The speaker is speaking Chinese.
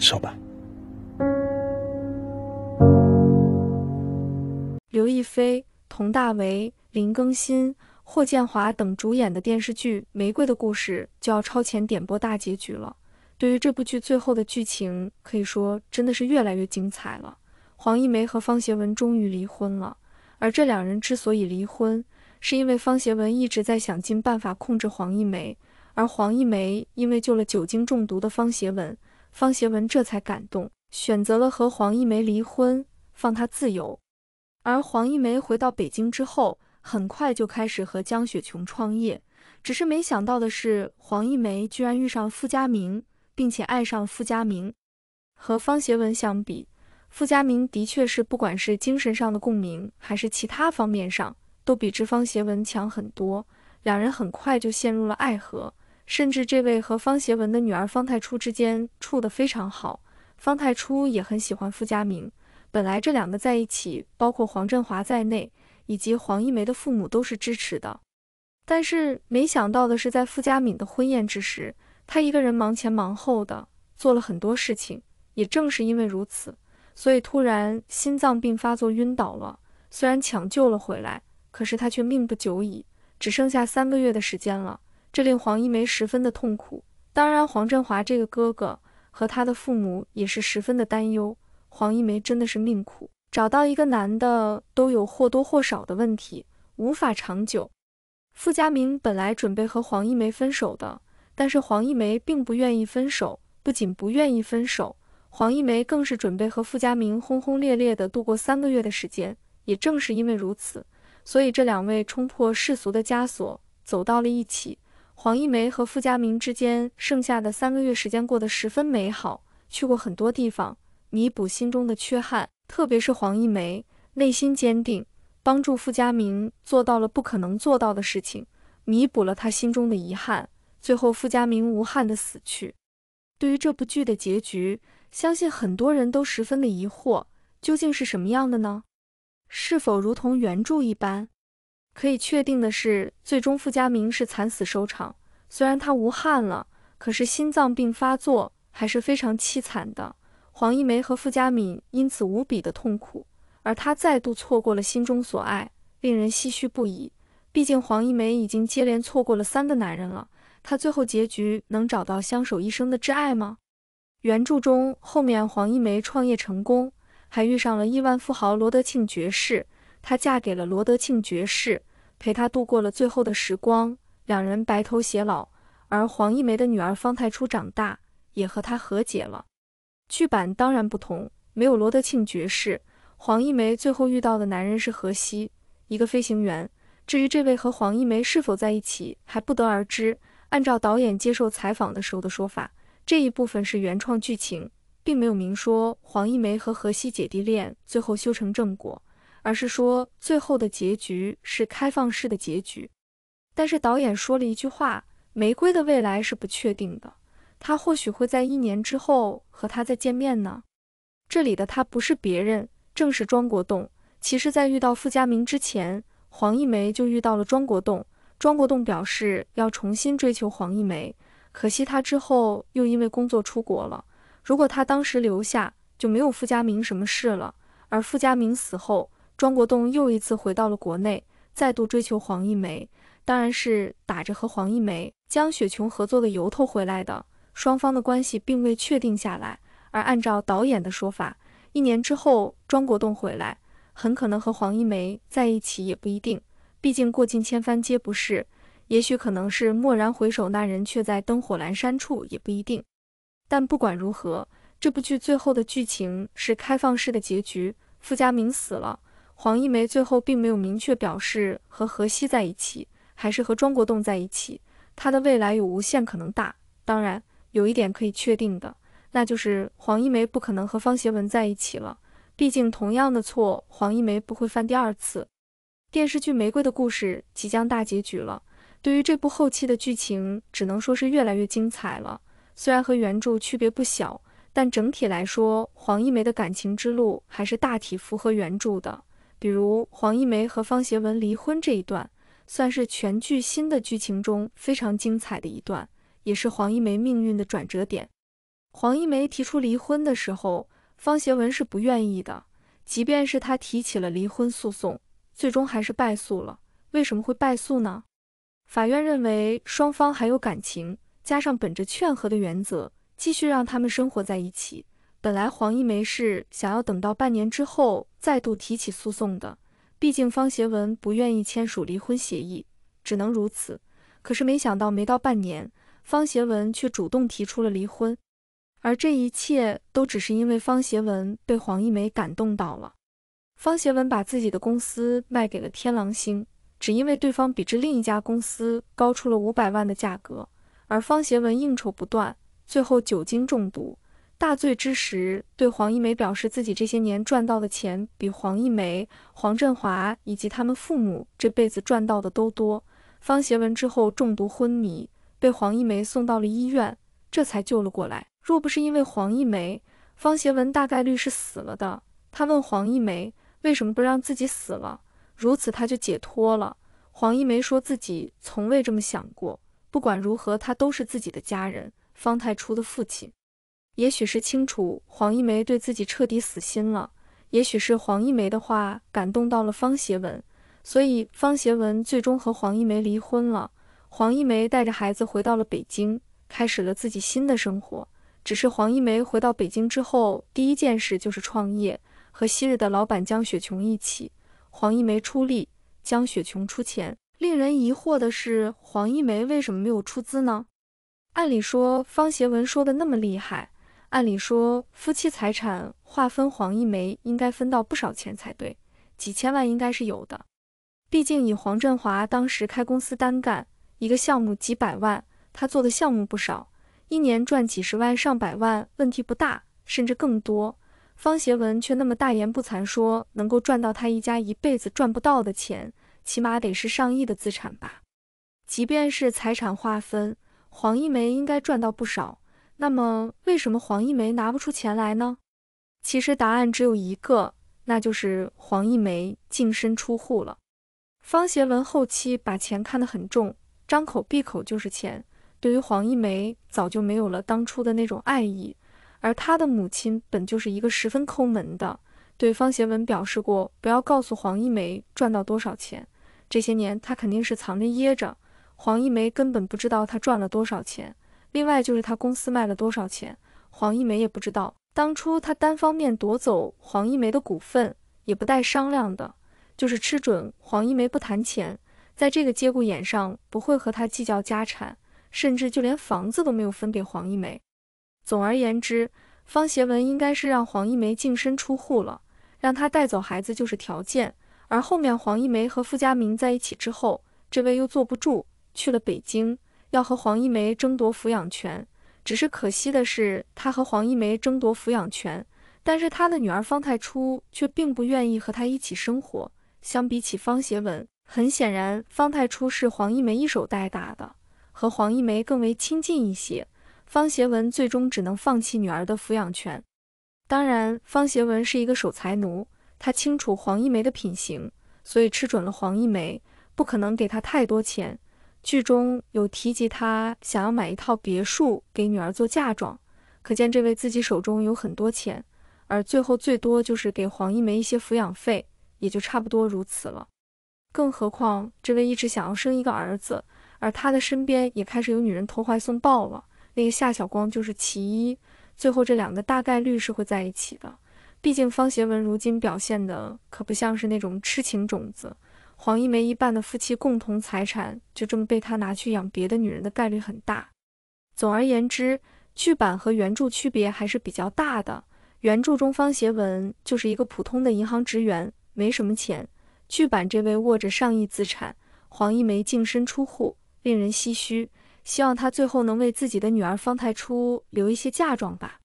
收吧。刘亦菲、佟大为、林更新、霍建华等主演的电视剧《玫瑰的故事》就要超前点播大结局了。对于这部剧最后的剧情，可以说真的是越来越精彩了。黄亦玫和方协文终于离婚了，而这两人之所以离婚，是因为方协文一直在想尽办法控制黄亦玫，而黄亦玫因为救了酒精中毒的方协文。方协文这才感动，选择了和黄一梅离婚，放她自由。而黄一梅回到北京之后，很快就开始和江雪琼创业。只是没想到的是，黄一梅居然遇上傅家明，并且爱上傅家明。和方协文相比，傅家明的确是不管是精神上的共鸣，还是其他方面上，都比之方协文强很多。两人很快就陷入了爱河。甚至这位和方协文的女儿方太初之间处得非常好，方太初也很喜欢傅家明。本来这两个在一起，包括黄振华在内，以及黄一梅的父母都是支持的。但是没想到的是，在傅家敏的婚宴之时，他一个人忙前忙后的做了很多事情。也正是因为如此，所以突然心脏病发作晕倒了。虽然抢救了回来，可是他却命不久矣，只剩下三个月的时间了。这令黄一梅十分的痛苦。当然，黄振华这个哥哥和他的父母也是十分的担忧。黄一梅真的是命苦，找到一个男的都有或多或少的问题，无法长久。傅家明本来准备和黄一梅分手的，但是黄一梅并不愿意分手。不仅不愿意分手，黄一梅更是准备和傅家明轰轰烈烈的度过三个月的时间。也正是因为如此，所以这两位冲破世俗的枷锁，走到了一起。黄一梅和傅家明之间剩下的三个月时间过得十分美好，去过很多地方，弥补心中的缺憾。特别是黄一梅内心坚定，帮助傅家明做到了不可能做到的事情，弥补了他心中的遗憾。最后，傅家明无憾的死去。对于这部剧的结局，相信很多人都十分的疑惑，究竟是什么样的呢？是否如同原著一般？可以确定的是，最终傅家明是惨死收场。虽然他无憾了，可是心脏病发作还是非常凄惨的。黄一梅和傅家敏因此无比的痛苦，而他再度错过了心中所爱，令人唏嘘不已。毕竟黄一梅已经接连错过了三个男人了，她最后结局能找到相守一生的挚爱吗？原著中后面黄一梅创业成功，还遇上了亿万富豪罗德庆爵士，她嫁给了罗德庆爵士。陪他度过了最后的时光，两人白头偕老。而黄一梅的女儿方太初长大，也和他和解了。剧版当然不同，没有罗德庆爵士。黄一梅最后遇到的男人是何西，一个飞行员。至于这位和黄一梅是否在一起，还不得而知。按照导演接受采访的时候的说法，这一部分是原创剧情，并没有明说黄一梅和何西姐弟恋最后修成正果。而是说，最后的结局是开放式的结局。但是导演说了一句话：“玫瑰的未来是不确定的，他或许会在一年之后和他再见面呢。”这里的他不是别人，正是庄国栋。其实，在遇到傅家明之前，黄亦玫就遇到了庄国栋。庄国栋表示要重新追求黄亦玫，可惜他之后又因为工作出国了。如果他当时留下，就没有傅家明什么事了。而傅家明死后，庄国栋又一次回到了国内，再度追求黄一梅，当然是打着和黄一梅、江雪琼合作的由头回来的。双方的关系并未确定下来，而按照导演的说法，一年之后庄国栋回来，很可能和黄一梅在一起，也不一定。毕竟过尽千帆皆不是，也许可能是蓦然回首，那人却在灯火阑珊处，也不一定。但不管如何，这部剧最后的剧情是开放式的结局，傅家明死了。黄一梅最后并没有明确表示和何西在一起，还是和庄国栋在一起。她的未来有无限可能大。当然，有一点可以确定的，那就是黄一梅不可能和方协文在一起了。毕竟同样的错，黄一梅不会犯第二次。电视剧《玫瑰的故事》即将大结局了，对于这部后期的剧情，只能说是越来越精彩了。虽然和原著区别不小，但整体来说，黄一梅的感情之路还是大体符合原著的。比如黄一梅和方协文离婚这一段，算是全剧新的剧情中非常精彩的一段，也是黄一梅命运的转折点。黄一梅提出离婚的时候，方协文是不愿意的，即便是他提起了离婚诉讼，最终还是败诉了。为什么会败诉呢？法院认为双方还有感情，加上本着劝和的原则，继续让他们生活在一起。本来黄一梅是想要等到半年之后再度提起诉讼的，毕竟方协文不愿意签署离婚协议，只能如此。可是没想到没到半年，方协文却主动提出了离婚，而这一切都只是因为方协文被黄一梅感动到了。方协文把自己的公司卖给了天狼星，只因为对方比这另一家公司高出了五百万的价格。而方协文应酬不断，最后酒精中毒。大醉之时，对黄一梅表示自己这些年赚到的钱比黄一梅、黄振华以及他们父母这辈子赚到的都多。方协文之后中毒昏迷，被黄一梅送到了医院，这才救了过来。若不是因为黄一梅，方协文大概率是死了的。他问黄一梅为什么不让自己死了，如此他就解脱了。黄一梅说自己从未这么想过，不管如何，他都是自己的家人，方太初的父亲。也许是清楚黄一梅对自己彻底死心了，也许是黄一梅的话感动到了方协文，所以方协文最终和黄一梅离婚了。黄一梅带着孩子回到了北京，开始了自己新的生活。只是黄一梅回到北京之后，第一件事就是创业，和昔日的老板江雪琼一起，黄一梅出力，江雪琼出钱。令人疑惑的是，黄一梅为什么没有出资呢？按理说，方协文说的那么厉害。按理说，夫妻财产划分，黄一梅应该分到不少钱才对，几千万应该是有的。毕竟以黄振华当时开公司单干，一个项目几百万，他做的项目不少，一年赚几十万上百万问题不大，甚至更多。方协文却那么大言不惭，说能够赚到他一家一辈子赚不到的钱，起码得是上亿的资产吧。即便是财产划分，黄一梅应该赚到不少。那么为什么黄一梅拿不出钱来呢？其实答案只有一个，那就是黄一梅净身出户了。方协文后期把钱看得很重，张口闭口就是钱，对于黄一梅早就没有了当初的那种爱意。而他的母亲本就是一个十分抠门的，对方协文表示过不要告诉黄一梅赚到多少钱，这些年他肯定是藏着掖着，黄一梅根本不知道他赚了多少钱。另外就是他公司卖了多少钱，黄一梅也不知道。当初他单方面夺走黄一梅的股份，也不带商量的，就是吃准黄一梅不谈钱，在这个节骨眼上不会和他计较家产，甚至就连房子都没有分给黄一梅。总而言之，方协文应该是让黄一梅净身出户了，让他带走孩子就是条件。而后面黄一梅和傅家明在一起之后，这位又坐不住，去了北京。要和黄一梅争夺抚养权，只是可惜的是，他和黄一梅争夺抚养权，但是他的女儿方太初却并不愿意和他一起生活。相比起方协文，很显然方太初是黄一梅一手带大的，和黄一梅更为亲近一些。方协文最终只能放弃女儿的抚养权。当然，方协文是一个守财奴，他清楚黄一梅的品行，所以吃准了黄一梅不可能给他太多钱。剧中有提及他想要买一套别墅给女儿做嫁妆，可见这位自己手中有很多钱，而最后最多就是给黄一梅一些抚养费，也就差不多如此了。更何况这位一直想要生一个儿子，而他的身边也开始有女人投怀送抱了，那个夏小光就是其一。最后这两个大概率是会在一起的，毕竟方协文如今表现的可不像是那种痴情种子。黄一梅一半的夫妻共同财产就这么被他拿去养别的女人的概率很大。总而言之，剧版和原著区别还是比较大的。原著中方协文就是一个普通的银行职员，没什么钱。剧版这位握着上亿资产，黄一梅净身出户，令人唏嘘。希望他最后能为自己的女儿方太初留一些嫁妆吧。